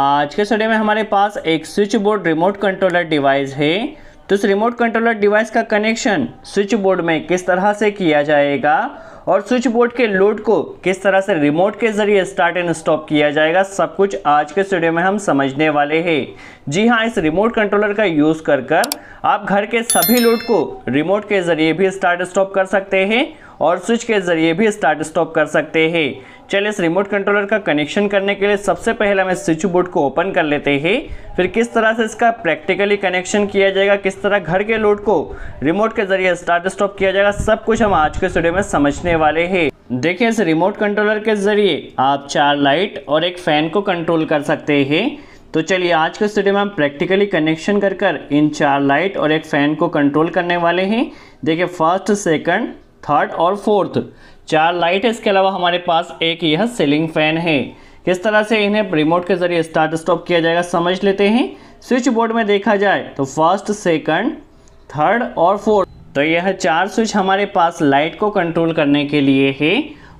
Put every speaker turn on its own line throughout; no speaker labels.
आज के स्टडी में हमारे पास एक switch board remote controller device है तो इस रिमोट कंट्रोलर डिवाइस का कनेक्शन स्विच बोर्ड में किस तरह से किया जाएगा और स्विच बोर्ड के लोड को किस तरह से रिमोट के जरिए स्टार्ट एंड स्टॉप किया जाएगा सब कुछ आज के स्टूडियो में हम समझने वाले हैं जी हाँ इस रिमोट कंट्रोलर का यूज़ कर कर आप घर के सभी लोड को रिमोट के जरिए भी स्टार्ट स्टॉप कर सकते हैं और स्विच के जरिए भी स्टार्ट स्टॉप कर सकते हैं चलिए इस रिमोट कंट्रोलर का कनेक्शन करने के लिए सबसे पहले हम स्विच बोर्ड को ओपन कर लेते हैं फिर किस तरह से इसका प्रैक्टिकली कनेक्शन किया जाएगा किस तरह घर के लोड को रिमोट के जरिए स्टार्ट स्टॉप किया जाएगा सब कुछ हम आज के स्टूडियो में समझने वाले हैं देखिए इस रिमोट कंट्रोलर के ज़रिए आप चार लाइट और एक फ़ैन को कंट्रोल कर सकते हैं तो चलिए आज के स्टूडियो में हम प्रैक्टिकली कनेक्शन कर कर इन चार लाइट और एक फ़ैन को कंट्रोल करने वाले हैं देखिए फर्स्ट सेकंड थर्ड और फोर्थ चार लाइट है इसके अलावा हमारे पास एक यह सीलिंग फैन है किस तरह से इन्हें रिमोट के जरिए स्टार्ट स्टॉप किया जाएगा समझ लेते हैं स्विच बोर्ड में देखा जाए तो फर्स्ट सेकंड थर्ड और फोर्थ तो यह चार स्विच हमारे पास लाइट को कंट्रोल करने के लिए है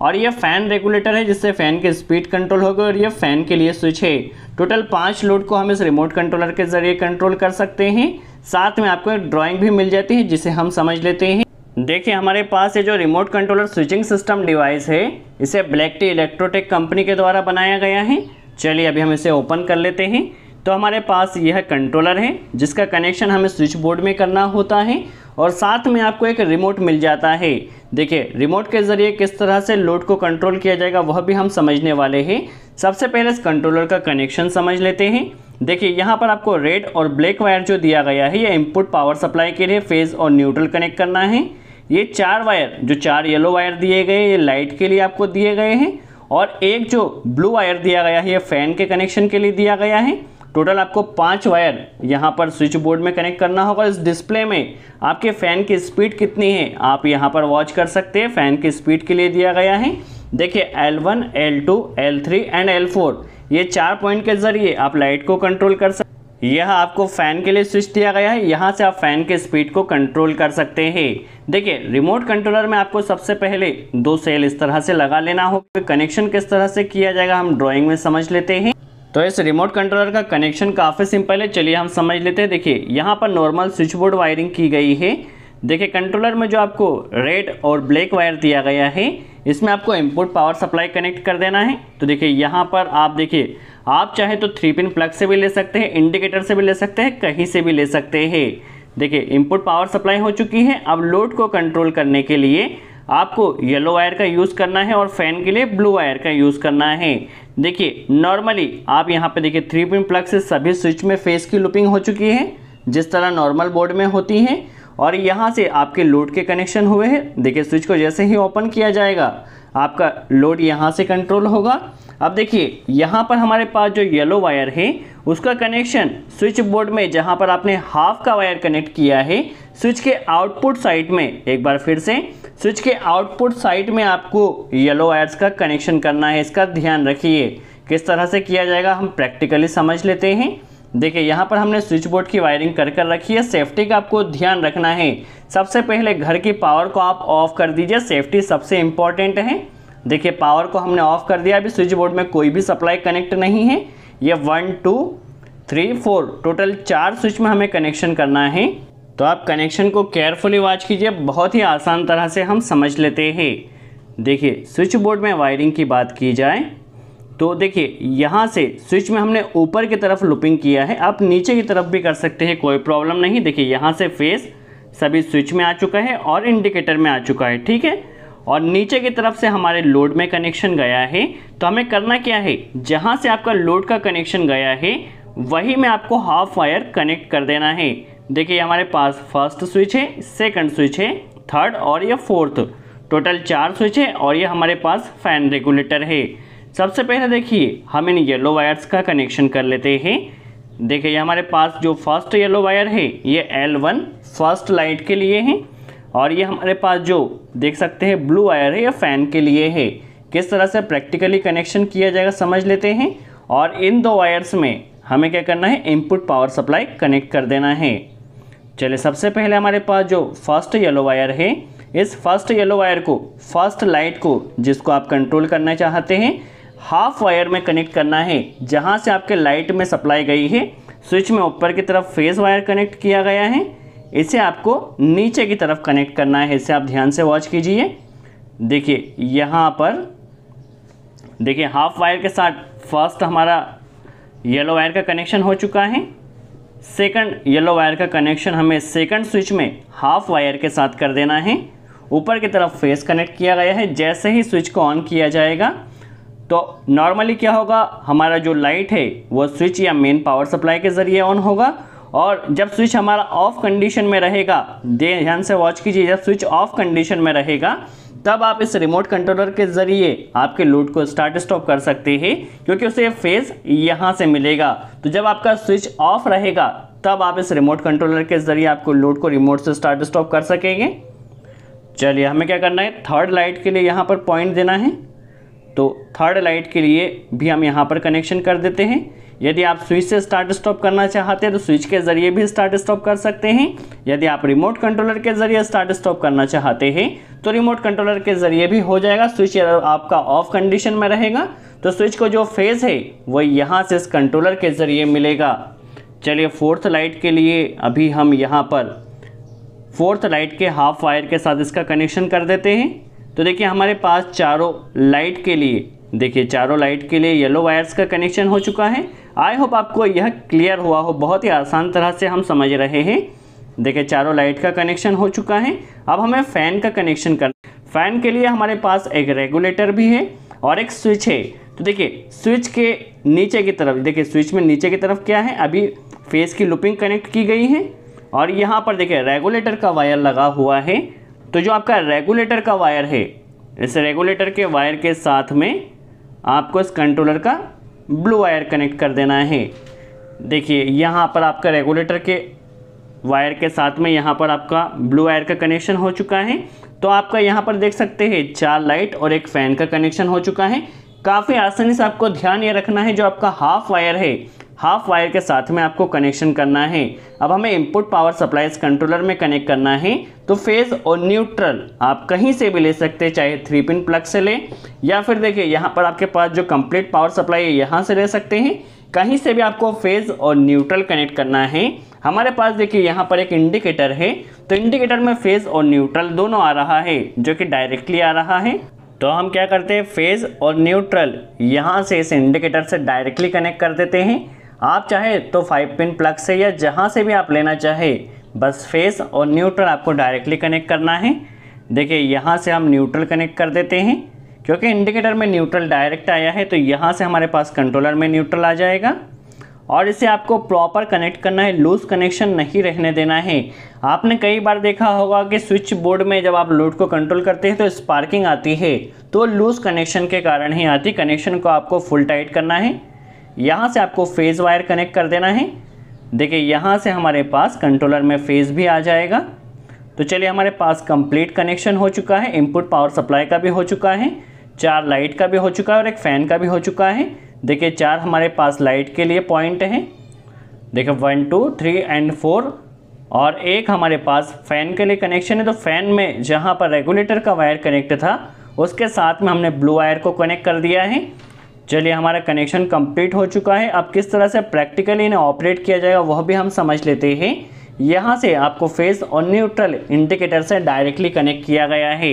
और यह फ़ैन रेगुलेटर है जिससे फ़ैन की स्पीड कंट्रोल होगी और यह फ़ैन के लिए स्विच है टोटल पांच लोड को हम इस रिमोट कंट्रोलर के ज़रिए कंट्रोल कर सकते हैं साथ में आपको एक ड्राइंग भी मिल जाती है जिसे हम समझ लेते हैं देखिए हमारे पास ये जो remote controller switching system device है इसे ब्लैक टी इलेक्ट्रोटेक कंपनी के द्वारा बनाया गया है चलिए अभी हम इसे ओपन कर लेते हैं तो हमारे पास यह कंट्रोलर है जिसका कनेक्शन हमें स्विच बोर्ड में करना होता है और साथ में आपको एक रिमोट मिल जाता है देखिए रिमोट के ज़रिए किस तरह से लोड को कंट्रोल किया जाएगा वह भी हम समझने वाले हैं सबसे पहले इस कंट्रोलर का कनेक्शन समझ लेते हैं देखिए यहाँ पर आपको रेड और ब्लैक वायर जो दिया गया है ये इनपुट पावर सप्लाई के लिए फेज़ और न्यूट्रल कनेक्ट करना है ये चार वायर जो चार येलो वायर दिए गए ये लाइट के लिए आपको दिए गए हैं और एक जो ब्लू वायर दिया गया है ये फ़ैन के कनेक्शन के लिए दिया गया है टोटल आपको पांच वायर यहाँ पर स्विच बोर्ड में कनेक्ट करना होगा इस डिस्प्ले में आपके फ़ैन की स्पीड कितनी है आप यहाँ पर वॉच कर सकते हैं फ़ैन की स्पीड के लिए दिया गया है देखिए L1, L2, L3 and L4 ये चार पॉइंट के ज़रिए आप लाइट को कंट्रोल कर सकते यह आपको फ़ैन के लिए स्विच दिया गया है यहाँ से आप फ़ैन के स्पीड को कंट्रोल कर सकते हैं देखिए रिमोट कंट्रोलर में आपको सबसे पहले दो सेल इस तरह से लगा लेना होगा कनेक्शन किस तरह से किया जाएगा हम ड्राइंग में समझ लेते हैं तो इस रिमोट कंट्रोलर का कनेक्शन काफ़ी सिंपल है चलिए हम समझ लेते हैं देखिए यहाँ पर नॉर्मल स्विच बोर्ड वायरिंग की गई है देखिये कंट्रोलर में जो आपको रेड और ब्लैक वायर दिया गया है इसमें आपको इनपुट पावर सप्लाई कनेक्ट कर देना है तो देखिए यहाँ पर आप देखिए आप चाहे तो थ्री पिन प्लग से भी ले सकते हैं इंडिकेटर से भी ले सकते हैं कहीं से भी ले सकते हैं देखिए इनपुट पावर सप्लाई हो चुकी है अब लोड को कंट्रोल करने के लिए आपको येलो वायर का यूज़ करना है और फैन के लिए ब्लू वायर का यूज़ करना है देखिए नॉर्मली आप यहाँ पे देखिए थ्री पिन प्लग से सभी स्विच में फेस की लुपिंग हो चुकी है जिस तरह नॉर्मल बोर्ड में होती है और यहाँ से आपके लोड के कनेक्शन हुए हैं देखिए स्विच को जैसे ही ओपन किया जाएगा आपका लोड यहाँ से कंट्रोल होगा अब देखिए यहाँ पर हमारे पास जो येलो वायर है उसका कनेक्शन स्विच बोर्ड में जहाँ पर आपने हाफ का वायर कनेक्ट किया है स्विच के आउटपुट साइड में एक बार फिर से स्विच के आउटपुट साइड में आपको येलो वायर्स का कनेक्शन करना है इसका ध्यान रखिए किस तरह से किया जाएगा हम प्रैक्टिकली समझ लेते हैं देखिए यहाँ पर हमने स्विच बोर्ड की वायरिंग कर कर रखी है सेफ्टी का आपको ध्यान रखना है सबसे पहले घर की पावर को आप ऑफ कर दीजिए सेफ्टी सबसे इम्पॉर्टेंट है देखिए पावर को हमने ऑफ कर दिया अभी स्विच बोर्ड में कोई भी सप्लाई कनेक्ट नहीं है ये one two three four total चार स्विच में हमें कनेक्शन करना है तो आप कनेक्शन को केयरफुली वॉच कीजिए बहुत ही आसान तरह से हम समझ लेते हैं देखिए स्विच बोर्ड में वायरिंग की बात की जाए तो देखिए यहाँ से स्विच में हमने ऊपर की तरफ लुपिंग किया है आप नीचे की तरफ भी कर सकते हैं कोई प्रॉब्लम नहीं देखिए यहाँ से फेस सभी स्विच में आ चुका है और इंडिकेटर में आ चुका है ठीक है और नीचे की तरफ से हमारे लोड में कनेक्शन गया है तो हमें करना क्या है जहाँ से आपका लोड का कनेक्शन गया है वही में आपको हाफ वायर कनेक्ट कर देना है देखिए हमारे पास फर्स्ट स्विच है सेकंड स्विच है थर्ड और ये फोर्थ टोटल चार स्विच है और ये हमारे पास फैन रेगुलेटर है सबसे पहले देखिए हम इन येलो वायर्स का कनेक्शन कर लेते हैं देखिए हमारे पास जो फर्स्ट येलो वायर है ये एल वन फर्स्ट लाइट के लिए है और ये हमारे पास जो देख सकते हैं ब्लू वायर है ये फ़ैन के लिए है किस तरह से प्रैक्टिकली कनेक्शन किया जाएगा समझ लेते हैं और इन दो वायर्स में हमें क्या करना है इनपुट पावर सप्लाई कनेक्ट कर देना है चलिए सबसे पहले हमारे पास जो फर्स्ट येलो वायर है इस फर्स्ट येलो वायर को फर्स्ट लाइट को जिसको आप कंट्रोल करना चाहते हैं हाफ वायर में कनेक्ट करना है जहाँ से आपके लाइट में सप्लाई गई है स्विच में ऊपर की तरफ फेज़ वायर कनेक्ट किया गया है इसे आपको नीचे की तरफ कनेक्ट करना है इसे आप ध्यान से वॉच कीजिए देखिए यहाँ पर देखिए हाफ वायर के साथ फर्स्ट हमारा येलो वायर का कनेक्शन हो चुका है सेकंड येलो वायर का कनेक्शन हमें सेकंड स्विच में हाफ वायर के साथ कर देना है ऊपर की तरफ फेस कनेक्ट किया गया है जैसे ही स्विच को ऑन किया जाएगा तो नॉर्मली क्या होगा हमारा जो लाइट है वो स्विच या मेन पावर सप्लाई के ज़रिए ऑन होगा और जब स्विच हमारा ऑफ कंडीशन में रहेगा ध्यान से वॉच कीजिए जब स्विच ऑफ कंडीशन में रहेगा तब आप इस रिमोट कंट्रोलर के ज़रिए आपके लोड को स्टार्ट स्टॉप कर सकते हैं क्योंकि उसे फेज़ यहाँ से मिलेगा तो जब आपका स्विच ऑफ रहेगा तब आप इस रिमोट कंट्रोलर के ज़रिए आपको लोड को रिमोट से स्टार्ट स्टॉप कर सकेंगे चलिए हमें क्या करना है थर्ड लाइट के लिए यहाँ पर पॉइंट देना है तो थर्ड लाइट के लिए भी हम यहाँ पर कनेक्शन कर देते हैं यदि आप स्विच से स्टार्ट स्टॉप करना चाहते हैं तो स्विच के ज़रिए भी स्टार्ट स्टॉप कर सकते हैं यदि आप रिमोट कंट्रोलर के ज़रिए स्टार्ट स्टॉप करना चाहते हैं तो रिमोट कंट्रोलर के ज़रिए भी हो जाएगा स्विच आपका ऑफ कंडीशन में रहेगा तो स्विच को जो फेज़ है वह यहाँ से इस कंट्रोलर के ज़रिए मिलेगा चलिए फोर्थ लाइट के लिए अभी हम यहाँ पर फोर्थ लाइट के हाफ वायर के साथ इसका कनेक्शन कर देते हैं तो देखिए हमारे पास चारों लाइट के लिए देखिए चारों लाइट के लिए येलो वायर्स का कनेक्शन हो चुका है आई होप आपको यह क्लियर हुआ हो बहुत ही आसान तरह से हम समझ रहे हैं देखिए चारों लाइट का कनेक्शन हो चुका है अब हमें फ़ैन का कनेक्शन कर फ़ैन के लिए हमारे पास एक रेगुलेटर भी है और एक स्विच है तो देखिए स्विच के नीचे की तरफ देखिए स्विच में नीचे की तरफ क्या है अभी फेस की लुपिंग कनेक्ट की गई है और यहाँ पर देखिए रेगुलेटर का वायर लगा हुआ है तो जो आपका रेगुलेटर का वायर है इस रेगुलेटर के वायर के साथ में आपको इस कंट्रोलर का ब्लू वायर कनेक्ट कर देना है देखिए यहाँ पर आपका रेगुलेटर के वायर के साथ में यहाँ पर आपका ब्लू वायर का कनेक्शन हो चुका है तो आपका यहाँ पर देख सकते हैं चार लाइट और एक फ़ैन का कनेक्शन हो चुका है काफ़ी आसानी से आपको ध्यान ये रखना है जो आपका हाफ वायर है हाफ वायर के साथ में आपको कनेक्शन करना है अब हमें इनपुट पावर सप्लाई कंट्रोलर में कनेक्ट करना है तो फेज़ और न्यूट्रल आप कहीं से भी ले सकते हैं चाहे थ्री पिन प्लग से लें या फिर देखिए यहाँ पर आपके पास जो कंप्लीट पावर सप्लाई है यहाँ से ले सकते हैं कहीं से भी आपको फेज़ और न्यूट्रल कनेक्ट करना है हमारे पास देखिए यहाँ पर एक इंडिकेटर है तो इंडिकेटर में फेज़ और न्यूट्रल दोनों आ रहा है जो कि डायरेक्टली आ रहा है तो हम क्या करते हैं फेज़ और न्यूट्रल यहाँ से इस इंडिकेटर से डायरेक्टली कनेक्ट कर देते हैं आप चाहे तो फाइव पिन प्लग से या जहाँ से भी आप लेना चाहे बस फेस और न्यूट्रल आपको डायरेक्टली कनेक्ट करना है देखिए यहाँ से हम न्यूट्रल कनेक्ट कर देते हैं क्योंकि इंडिकेटर में न्यूट्रल डायरेक्ट आया है तो यहाँ से हमारे पास कंट्रोलर में न्यूट्रल आ जाएगा और इसे आपको प्रॉपर कनेक्ट करना है लूज़ कनेक्शन नहीं रहने देना है आपने कई बार देखा होगा कि स्विच बोर्ड में जब आप लोड को कंट्रोल करते हैं तो स्पार्किंग आती है तो लूज़ कनेक्शन के कारण ही आती कनेक्शन को आपको फुल टाइट करना है यहाँ से आपको फेज़ वायर कनेक्ट कर देना है देखिए यहाँ से हमारे पास कंट्रोलर में फेज़ भी आ जाएगा तो चलिए हमारे पास कंप्लीट कनेक्शन हो चुका है इनपुट पावर सप्लाई का भी हो चुका है चार लाइट का भी हो चुका है और एक फ़ैन का भी हो चुका है देखिए चार हमारे पास लाइट के लिए पॉइंट हैं देखिए one two three and four और एक हमारे पास फ़ैन के लिए कनेक्शन है तो फ़ैन में जहाँ पर रेगुलेटर का वायर कनेक्ट था उसके साथ में हमने ब्लू वायर को कनेक्ट कर दिया है चलिए हमारा कनेक्शन कंप्लीट हो चुका है अब किस तरह से प्रैक्टिकली इन्हें ऑपरेट किया जाएगा वह भी हम समझ लेते हैं यहाँ से आपको फेस और न्यूट्रल इंडिकेटर से डायरेक्टली कनेक्ट किया गया है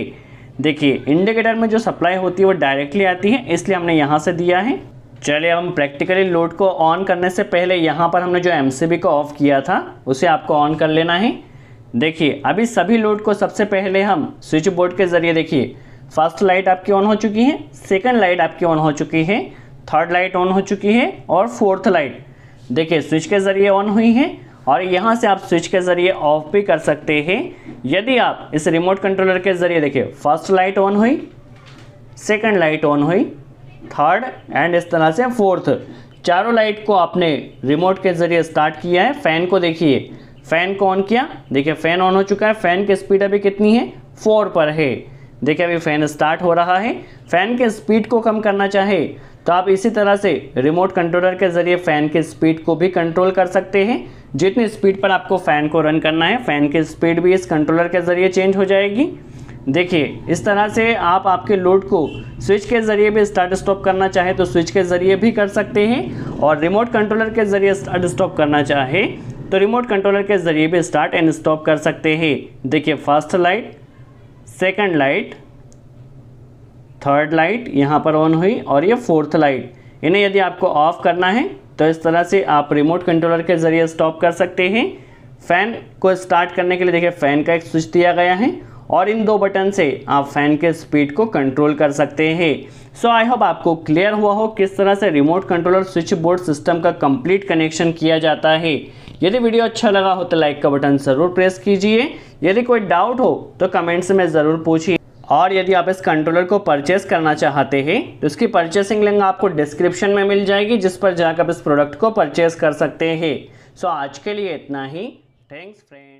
देखिए इंडिकेटर में जो सप्लाई होती है वो डायरेक्टली आती है इसलिए हमने यहाँ से दिया है चलिए हम प्रैक्टिकली लोड को ऑन करने से पहले यहाँ पर हमने जो एम को ऑफ़ किया था उसे आपको ऑन कर लेना है देखिए अभी सभी लोड को सबसे पहले हम स्विच बोर्ड के ज़रिए देखिए फर्स्ट लाइट आपकी ऑन हो चुकी है सेकंड लाइट आपकी ऑन हो चुकी है थर्ड लाइट ऑन हो चुकी है और फोर्थ लाइट देखिए स्विच के ज़रिए ऑन हुई है और यहाँ से आप स्विच के ज़रिए ऑफ भी कर सकते हैं यदि आप इस रिमोट कंट्रोलर के ज़रिए देखिए फर्स्ट लाइट ऑन हुई सेकंड लाइट ऑन हुई थर्ड एंड इस तरह से फोर्थ चारों लाइट को आपने रिमोट के ज़रिए स्टार्ट किया है फ़ैन को देखिए फ़ैन को ऑन किया देखिए फ़ैन ऑन हो चुका है फ़ैन की स्पीड अभी कितनी है फोर पर है देखिए अभी फैन स्टार्ट हो रहा है फैन के स्पीड को कम करना चाहे तो आप इसी तरह से रिमोट कंट्रोलर के ज़रिए फ़ैन के स्पीड को भी कंट्रोल कर सकते हैं जितनी स्पीड पर आपको फ़ैन को रन करना है फ़ैन की स्पीड भी इस कंट्रोलर के ज़रिए चेंज हो जाएगी देखिए इस तरह से आप आपके लोड को स्विच के ज़रिए भी स्टार्ट स्टॉप करना चाहे तो स्विच के ज़रिए भी कर सकते हैं और रिमोट कंट्रोलर के ज़रिए स्टार्ट स्टॉप करना चाहे तो रिमोट कंट्रोलर के ज़रिए भी स्टार्ट एंड स्टॉप कर सकते हैं देखिए first light second light third light यहाँ पर ऑन हुई और ये फोर्थ लाइट इन्हें यदि आपको ऑफ करना है तो इस तरह से आप रिमोट कंट्रोलर के ज़रिए स्टॉप कर सकते हैं फ़ैन को स्टार्ट करने के लिए देखिए फ़ैन का एक स्विच दिया गया है और इन दो बटन से आप फ़ैन के स्पीड को कंट्रोल कर सकते हैं सो आई होप आपको क्लियर हुआ हो किस तरह से remote controller switch board system का कंप्लीट कनेक्शन किया जाता है यदि वीडियो अच्छा लगा हो तो लाइक का बटन ज़रूर प्रेस कीजिए यदि कोई डाउट हो तो कमेंट्स में ज़रूर पूछिए और यदि आप इस कंट्रोलर को परचेस करना चाहते हैं तो इसकी परचेसिंग लिंक आपको डिस्क्रिप्शन में मिल जाएगी जिस पर जाकर आप इस प्रोडक्ट को परचेस कर सकते हैं सो आज के लिए इतना ही थैंक्स फ्रेंड